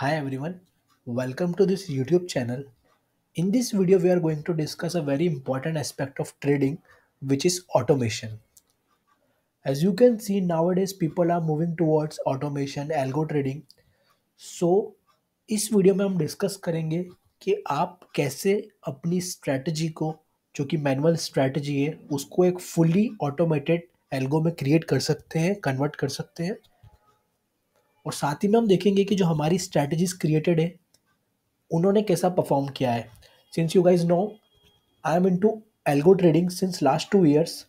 Hi everyone, welcome to this YouTube channel. In this video, we are going to discuss a very important aspect of trading, which is automation. As you can see, nowadays people are moving towards automation, algo trading. So, इस video में हम discuss करेंगे कि आप कैसे अपनी strategy को जो कि मैनुअल स्ट्रैटेजी है उसको एक फुली ऑटोमेटेड एल्गो में क्रिएट कर सकते हैं कन्वर्ट कर सकते हैं और साथ ही में हम देखेंगे कि जो हमारी स्ट्रैटेजीज क्रिएटेड है उन्होंने कैसा परफॉर्म किया है since you guys know I am into algo trading since last two years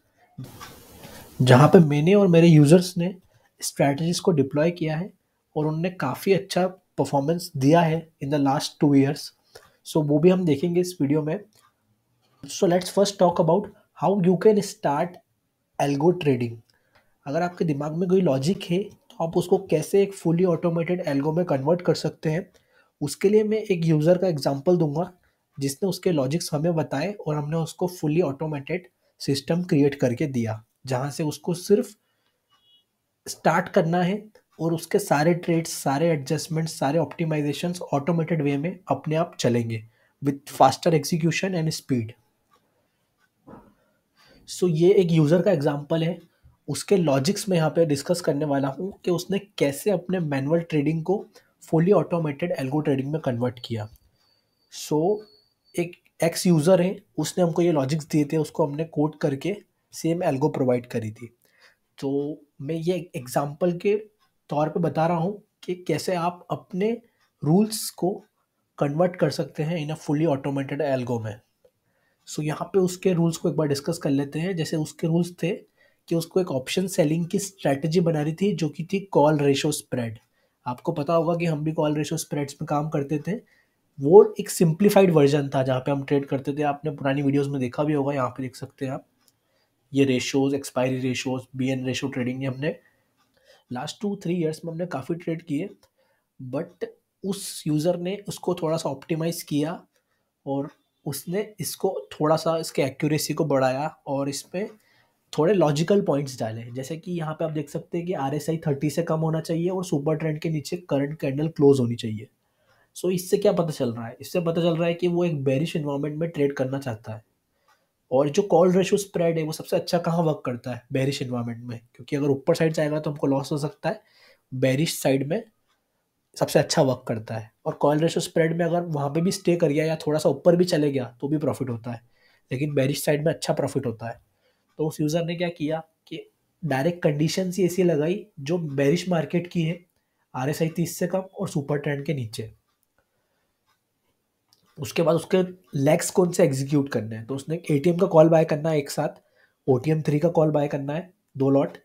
जहाँ पे मैंने और मेरे यूज़र्स ने स्ट्रैटेजीज को डिप्लॉय किया है और उनने काफ़ी अच्छा परफॉर्मेंस दिया है in the last two years so वो भी हम देखेंगे इस वीडियो में so let's first talk about how you can start algo trading अगर आपके दिमाग में कोई लॉजिक है आप उसको कैसे एक फुली ऑटोमेटेड एल्गो में कन्वर्ट कर सकते हैं उसके लिए मैं एक यूज़र का एग्जाम्पल दूंगा जिसने उसके लॉजिक्स हमें बताए और हमने उसको फुली ऑटोमेटेड सिस्टम क्रिएट करके दिया जहाँ से उसको सिर्फ स्टार्ट करना है और उसके सारे ट्रेड्स सारे एडजस्टमेंट्स सारे ऑप्टिमाइजेशन ऑटोमेटेड वे में अपने आप चलेंगे with faster execution and speed so ये एक यूज़र का एग्जाम्पल है उसके लॉजिक्स में यहाँ पे डिस्कस करने वाला हूँ कि उसने कैसे अपने मैनुअल ट्रेडिंग को फुली ऑटोमेटेड एल्गो ट्रेडिंग में कन्वर्ट किया सो so, एक एक्स यूज़र है उसने हमको ये लॉजिक्स दिए थे उसको हमने कोट करके सेम एल्गो प्रोवाइड करी थी तो मैं ये एग्ज़ाम्पल के तौर पे बता रहा हूँ कि कैसे आप अपने रूल्स को कन्वर्ट कर सकते हैं in a fully automated algo में सो so, यहाँ पे उसके रूल्स को एक बार डिस्कस कर लेते हैं जैसे उसके रूल्स थे कि उसको एक ऑप्शन सेलिंग की स्ट्रैटेजी बनानी थी जो कि थी कॉल रेशो स्प्रेड आपको पता होगा कि हम भी कॉल रेशो स्प्रेड्स में काम करते थे वो एक सिंप्लीफाइड वर्जन था जहाँ पे हम ट्रेड करते थे आपने पुरानी वीडियोस में देखा भी होगा यहाँ पे देख सकते हैं आप ये ratios expiry ratios B N ratio trading हमने लास्ट टू थ्री ईयर्स में हमने काफ़ी ट्रेड किए बट उस यूज़र ने उसको थोड़ा सा ऑप्टिमाइज़ किया और उसने इसको थोड़ा सा इसके एक्यूरेसी को बढ़ाया और इसमें थोड़े लॉजिकल पॉइंट्स डाले जैसे कि यहाँ पे आप देख सकते हैं कि आर एस आई थर्टी से कम होना चाहिए और सुपर ट्रेंड के नीचे करंट कैंडल क्लोज होनी चाहिए सो so, इससे क्या पता चल रहा है इससे पता चल रहा है कि वो एक बेरिश इन्वायरमेंट में ट्रेड करना चाहता है और जो कॉल रेशो स्प्रेड है वो सबसे अच्छा कहाँ वर्क करता है बेरिश इन्वायरमेंट में क्योंकि अगर ऊपर साइड जाएगा तो हमको लॉस हो सकता है बेरिश साइड में सबसे अच्छा वर्क करता है और कॉल रेशो स्प्रेड में अगर वहाँ पे भी स्टे कर गया या थोड़ा सा ऊपर भी चले गया तो भी प्रॉफिट होता है लेकिन बेरिश साइड में अच्छा प्रॉफिट होता है तो उस यूज़र ने क्या किया कि डायरेक्ट कंडीशन ही ऐसी लगाई जो बेरिश मार्केट की है आर एस आई तीस से कम और सुपर ट्रेंड के नीचे उसके बाद उसके लेग्स कौन से एग्जीक्यूट करने हैं तो उसने ए का कॉल बाय करना है एक साथ ओ थ्री का कॉल बाय करना है दो लॉट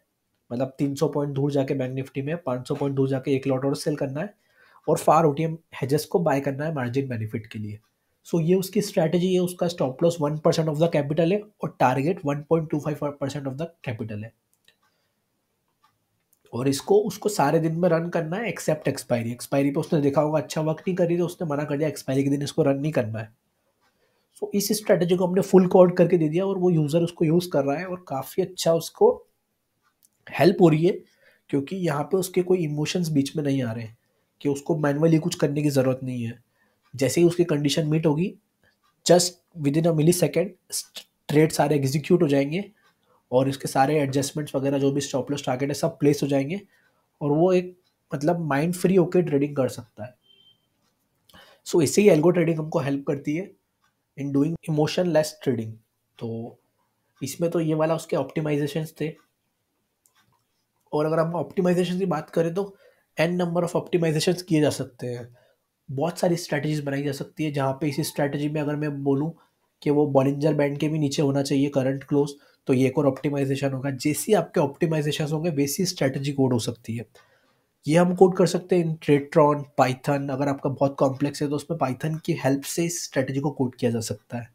मतलब तीन सौ पॉइंट दूर जाके बैंक निफ्टी में पाँच सौ पॉइंट दूर जाके एक लॉट और सेल करना है और फार ओ टी हेजेस को बाय करना है मार्जिन बेनिफिट के लिए सो ये उसकी स्ट्रैटेजी है उसका stop loss one percent of the capital है और target one point two five percent of the capital है और इसको उसको सारे दिन में रन करना है एक्सेप्ट एक्सपायरी एक्सपायरी पे उसने देखा होगा अच्छा वर्क नहीं करी तो उसने मना कर दिया एक्सपायरी के दिन इसको रन नहीं करना है सो so, इस स्ट्रैटेजी को हमने फुल कोड करके दे दिया और वो यूज़र उसको यूज़ कर रहा है और काफ़ी अच्छा उसको हेल्प हो रही है क्योंकि यहाँ पे उसके कोई इमोशंस बीच में नहीं आ रहे हैं कि उसको मैनुअली कुछ करने की ज़रूरत नहीं है जैसे ही उसकी कंडीशन मीट होगी just within a millisecond trade सारे एग्जीक्यूट हो जाएंगे और इसके सारे एडजस्टमेंट्स वगैरह जो भी स्टॉप लॉस टारगेट है सब प्लेस हो जाएंगे और वो एक मतलब माइंड फ्री होकर ट्रेडिंग कर सकता है सो so, इससे ही एल्गो ट्रेडिंग हमको हेल्प करती है in doing emotionless trading तो इसमें तो ये वाला उसके ऑप्टिमाइजेशन थे और अगर हम ऑप्टिमाइजेशन की बात करें तो एन नंबर ऑफ ऑप्टिमाइजेशन किए जा सकते हैं बहुत सारी स्ट्रैटेजीज बनाई जा सकती है जहाँ पे इसी स्ट्रैटेजी में अगर मैं बोलूँ कि वो बॉलिंजर बैंड के भी नीचे होना चाहिए करंट क्लोज तो ये एक और ऑप्टिमाइजेशन होगा जैसी आपके ऑप्टिमाइजेशन होंगे वैसी स्ट्रैटेजी कोड हो सकती है ये हम कोड कर सकते हैं इन ट्रेट्रॉन पाइथन अगर आपका बहुत कॉम्प्लेक्स है तो उसमें पाइथन की हेल्प से इस स्ट्रैटेजी को कोड किया जा सकता है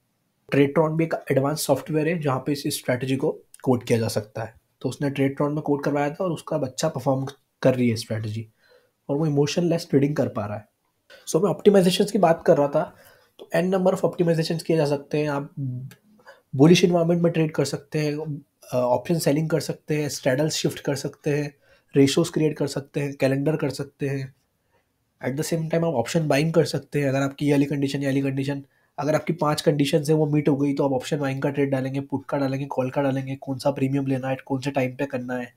ट्रेट्रॉन भी एक एडवांस सॉफ्टवेयर है जहाँ पे इस स्ट्रैटेजी को कोड किया जा सकता है तो उसने ट्रेट्रॉन में कोड करवाया था और उसका अब अच्छा परफॉर्म कर रही है स्ट्रैटेजी और वो इमोशन लेस ट्रेडिंग कर पा रहा है सो so, मैं ऑप्टिमाइजेशन की बात कर रहा था तो एन नंबर ऑफ ऑप्टिमाइजेशन किए जा सकते हैं आप बुलिश इन्वायरमेंट में ट्रेड कर सकते हैं ऑप्शन सेलिंग कर सकते हैं स्ट्रेडल्स शिफ्ट कर सकते हैं रेशोस क्रिएट कर सकते हैं कैलेंडर कर सकते हैं एट द सेम टाइम आप ऑप्शन बाइंग कर सकते हैं अगर आपकी ये वाली कंडीशन ये कंडीशन अगर आपकी पांच कंडीशन है वो मीट हो गई तो आप ऑप्शन बाइंग का ट्रेड डालेंगे पुट का डालेंगे कॉल का डालेंगे कौन सा प्रीमियम लेना है कौन से टाइम पे करना है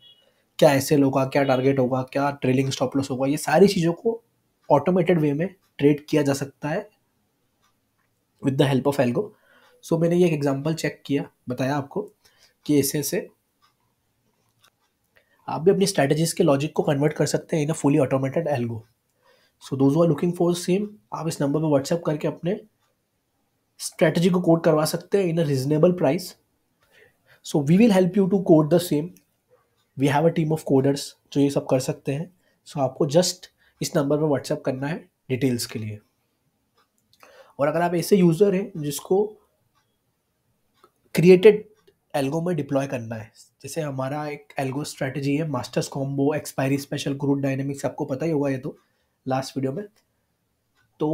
क्या ऐसे होगा क्या टारगेट होगा क्या ट्रेलिंग स्टॉप लॉस होगा ये सारी चीज़ों को ऑटोमेटेड वे में ट्रेड किया जा सकता है with the help of algo so मैंने ये एक एग्जांपल चेक किया बताया आपको कि ऐसे से आप भी अपनी स्ट्रैटेजीज के लॉजिक को कन्वर्ट कर सकते हैं in a fully automated algo so those are looking for same आप इस नंबर पर व्हाट्सएप करके अपने स्ट्रैटेजी को कोड करवा सकते हैं in a reasonable price so we will help you to code the same we have a team of coders जो ये सब कर सकते हैं सो so, आपको जस्ट इस नंबर पर व्हाट्सअप करना है डिटेल्स के लिए और अगर आप ऐसे यूज़र हैं जिसको क्रिएटेड एल्गो में डिप्लॉय करना है जैसे हमारा एक एल्गो स्ट्रेटजी है masters combo expiry special group dynamics आपको पता ही होगा ये तो लास्ट वीडियो में तो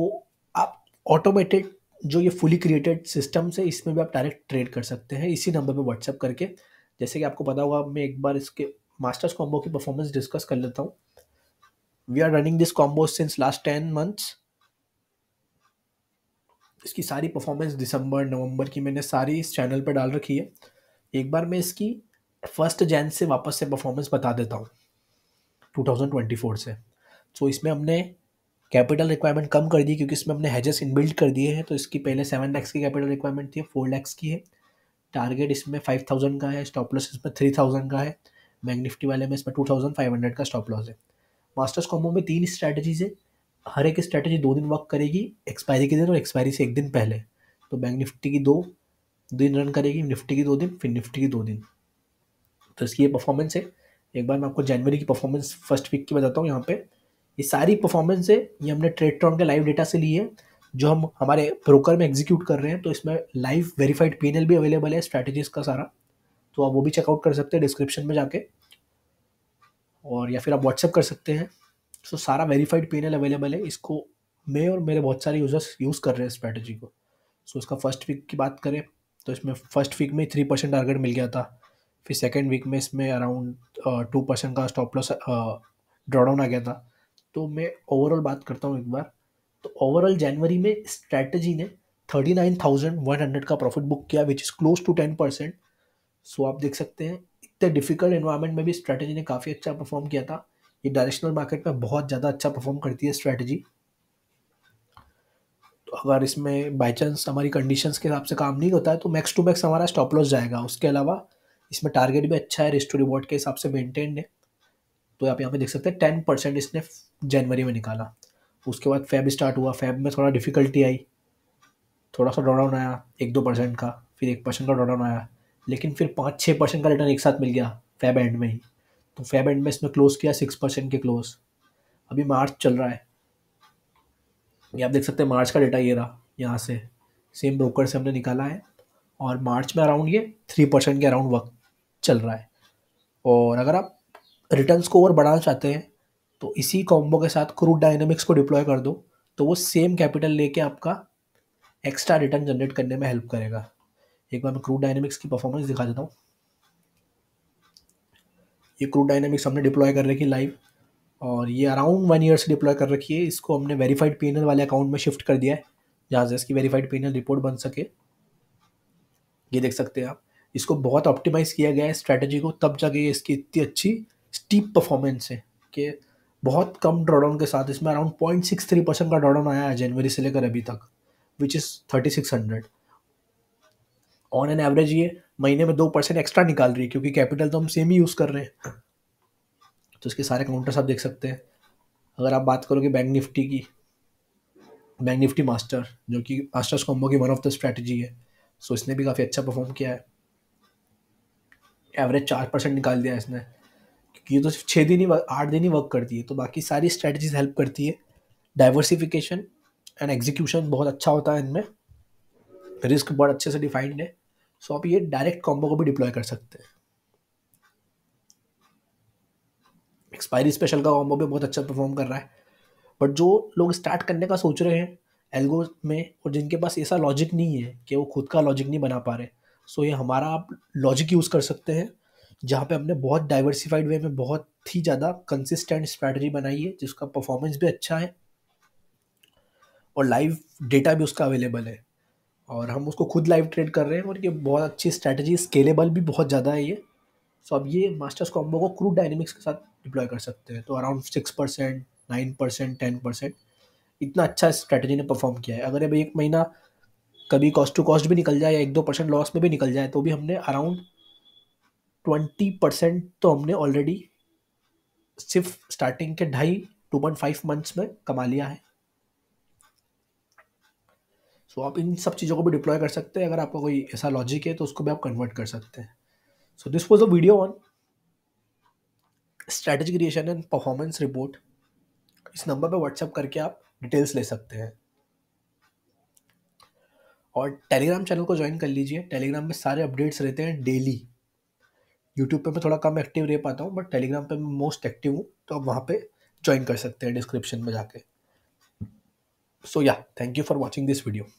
आप ऑटोमेटेड जो ये फुली क्रिएटेड सिस्टम है इसमें भी आप डायरेक्ट ट्रेड कर सकते हैं इसी नंबर पर व्हाट्सअप करके जैसे कि आपको पता होगा मैं एक बार इसके मास्टर्स कॉम्बो की परफॉर्मेंस डिस्कस कर लेता हूँ we are running this combo since last ten months इसकी सारी परफॉर्मेंस दिसंबर नवंबर की मैंने सारी इस चैनल पर डाल रखी है एक बार मैं इसकी फर्स्ट जैन से वापस से परफॉर्मेंस बता देता हूँ 2024 से सो so, इसमें हमने कैपिटल रिक्वायरमेंट कम कर दी क्योंकि इसमें हमने हेजेस इनबिल्ड कर दिए हैं तो इसकी पहले सेवन लैक्स की कैपिटल रिक्वायरमेंट थी फोर लैक्स की है टारगेट इसमें फाइव थाउजेंड का है स्टॉप लॉस इसमें थ्री थाउजेंड का है मैग निफ्टी वाले में इसमें टू थाउजेंड फाइव हंड्रेड का स्टॉप लॉस है मास्टर्स कॉम्बो में तीन स्ट्रैटेजीज है हर एक स्ट्रैटेजी दो दिन वर्क करेगी एक्सपायरी के दिन और एक्सपायरी से एक दिन पहले तो बैंक निफ्टी की दो दिन रन करेगी निफ्टी की दो दिन फिर निफ्टी की दो दिन तो इसकी ये परफॉर्मेंस है एक बार मैं आपको जनवरी की परफॉर्मेंस फर्स्ट वीक की बताता हूँ यहाँ पे ये सारी परफॉर्मेंस है ये हमने ट्रेड ट्रॉन के लाइव डेटा से ली है जो हम हमारे ब्रोकर में एग्जीक्यूट कर रहे हैं तो इसमें लाइव वेरीफाइड पी भी अवेलेबल है स्ट्रैटेजीज का सारा तो आप वो भी चेकआउट कर सकते हैं डिस्क्रिप्शन में जाके और या फिर आप व्हाट्सअप कर सकते हैं सो so, सारा वेरीफाइड पी अवेलेबल है इसको मैं और मेरे बहुत सारे यूज़र्स यूज़ कर रहे हैं स्ट्रैटेजी को सो so, इसका फर्स्ट वीक की बात करें तो इसमें फर्स्ट वीक में थ्री परसेंट टारगेट मिल गया था फिर सेकेंड वीक में इसमें अराउंड टू परसेंट का स्टॉप लॉस ड्रॉडाउन आ गया था तो मैं ओवरऑल बात करता हूँ एक बार तो ओवरऑल जनवरी में स्ट्रैटेजी ने thirty nine thousand one hundred का प्रॉफिट बुक किया which is close to ten percent so आप देख सकते हैं इतने डिफिकल्ट इन्वायरमेंट में भी स्ट्रैटेजी ने काफ़ी अच्छा परफॉर्म किया था ये डायरेक्शनल मार्केट में बहुत ज़्यादा अच्छा परफॉर्म करती है स्ट्रैटेजी तो अगर इसमें बाई चांस हमारी कंडीशंस के हिसाब से काम नहीं होता है तो मैक्स टू मैक्स हमारा स्टॉप लॉस जाएगा उसके अलावा इसमें टारगेट भी अच्छा है रिस्टो रिवॉर्ड के हिसाब से मेनटेन है तो आप यहाँ पे देख सकते हैं टेन परसेंट इसने जनवरी में निकाला उसके बाद फैब स्टार्ट हुआ फैब में थोड़ा डिफिकल्टी आई थोड़ा सा ड्रॉडाउन आया एक दो परसेंट का फिर एक परसेंट का ड्रॉडाउन आया लेकिन फिर पाँच छः परसेंट का रिटर्न एक साथ मिल गया फेब एंड में ही तो फेब एंड में इसमें क्लोज किया सिक्स परसेंट के क्लोज अभी मार्च चल रहा है ये आप देख सकते हैं मार्च का डेटा ये रहा यहाँ से सेम ब्रोकर से हमने निकाला है और मार्च में अराउंड ये थ्री परसेंट के अराउंड वक्त चल रहा है और अगर आप रिटर्न को और बढ़ाना चाहते हैं तो इसी कॉम्बो के साथ क्रूड डायनेमिक्स को डिप्लॉय कर दो तो वो सेम कैपिटल लेके आपका एक्स्ट्रा रिटर्न जनरेट करने में हेल्प करेगा एक बार मैं क्रूड डायनेमिक्स की परफॉर्मेंस दिखा देता हूँ ये क्रूड डायनेमिक्स हमने डिप्लॉय कर रखी लाइव और ये अराउंड वन ईयर से डिप्लॉय कर रखी है इसको हमने वेरीफाइड पीएनएल वाले अकाउंट में शिफ्ट कर दिया है जहाँ से इसकी वेरीफाइड पीएनएल रिपोर्ट बन सके ये देख सकते हैं आप इसको बहुत ऑप्टिमाइज़ किया गया है स्ट्रैटेजी को तब जाके इसकी इतनी अच्छी स्टीप परफॉर्मेंस है कि बहुत कम ड्रॉडाउन के साथ इसमें around point six three percent का ड्रॉडाउन आया है जनवरी से लेकर अभी तक which is thirty six hundred on an average ये महीने में दो परसेंट एक्स्ट्रा निकाल रही है क्योंकि कैपिटल तो हम सेम ही यूज़ कर रहे हैं तो इसके सारे काउंटर्स आप देख सकते हैं अगर आप बात करोगे बैंक निफ्टी की बैंक निफ्टी मास्टर जो कि मास्टर्स कॉम्बो की वन ऑफ द स्ट्रैटेजी है सो इसने भी काफ़ी अच्छा परफॉर्म किया है एवरेज चार परसेंट निकाल दिया इसने क्योंकि ये तो सिर्फ छः दिन ही आठ दिन ही वर्क करती है तो बाकी सारी स्ट्रैटेजीज हेल्प करती है डाइवर्सिफिकेशन एंड एग्जीक्यूशन बहुत अच्छा होता है इनमें रिस्क बहुत अच्छे से डिफाइंड है सो आप ये डायरेक्ट कॉम्बो को भी डिप्लॉय कर सकते हैं एक्सपायरी स्पेशल का कॉम्बो भी बहुत अच्छा परफॉर्म कर रहा है बट जो लोग स्टार्ट करने का सोच रहे हैं एल्गो में और जिनके पास ऐसा लॉजिक नहीं है कि वो खुद का लॉजिक नहीं बना पा रहे सो ये हमारा आप लॉजिक यूज़ कर सकते हैं जहाँ पे हमने बहुत डाइवर्सिफाइड वे में बहुत ही ज़्यादा कंसिस्टेंट स्ट्रैटेजी बनाई है जिसका परफॉर्मेंस भी अच्छा है और लाइव डेटा भी उसका अवेलेबल है और हम उसको खुद लाइव ट्रेड कर रहे हैं और ये बहुत अच्छी स्ट्रैटेजी स्केलेबल भी बहुत ज़्यादा है ये सो अब ये मास्टर्स कॉम्बो को क्रूड डायनेमिक्स के साथ डिप्लॉय कर सकते हैं तो around six percent nine percent ten percent इतना अच्छा स्ट्रैटेजी ने परफॉर्म किया है अगर अब एक महीना कभी कॉस्ट टू कॉस्ट भी निकल जाए या एक दो परसेंट लॉस में भी निकल जाए तो भी हमने अराउंड ट्वेंटी परसेंट तो हमने ऑलरेडी सिर्फ स्टार्टिंग के ढाई टू पॉइंट फाइव मंथ्स में कमा लिया है सो तो so, आप इन सब चीज़ों को भी डिप्लॉय कर सकते हैं अगर आपका कोई ऐसा लॉजिक है तो उसको भी आप कन्वर्ट कर सकते हैं so this was a video on strategy creation and performance report इस नंबर पर व्हाट्सअप करके आप डिटेल्स ले सकते हैं और टेलीग्राम चैनल को ज्वाइन कर लीजिए टेलीग्राम में सारे अपडेट्स रहते हैं डेली यूट्यूब पे मैं थोड़ा कम एक्टिव रह पाता हूँ बट टेलीग्राम पे मैं मोस्ट एक्टिव हूँ तो आप वहाँ पे ज्वाइन कर सकते हैं डिस्क्रिप्शन में जाके सो या thank you for watching this video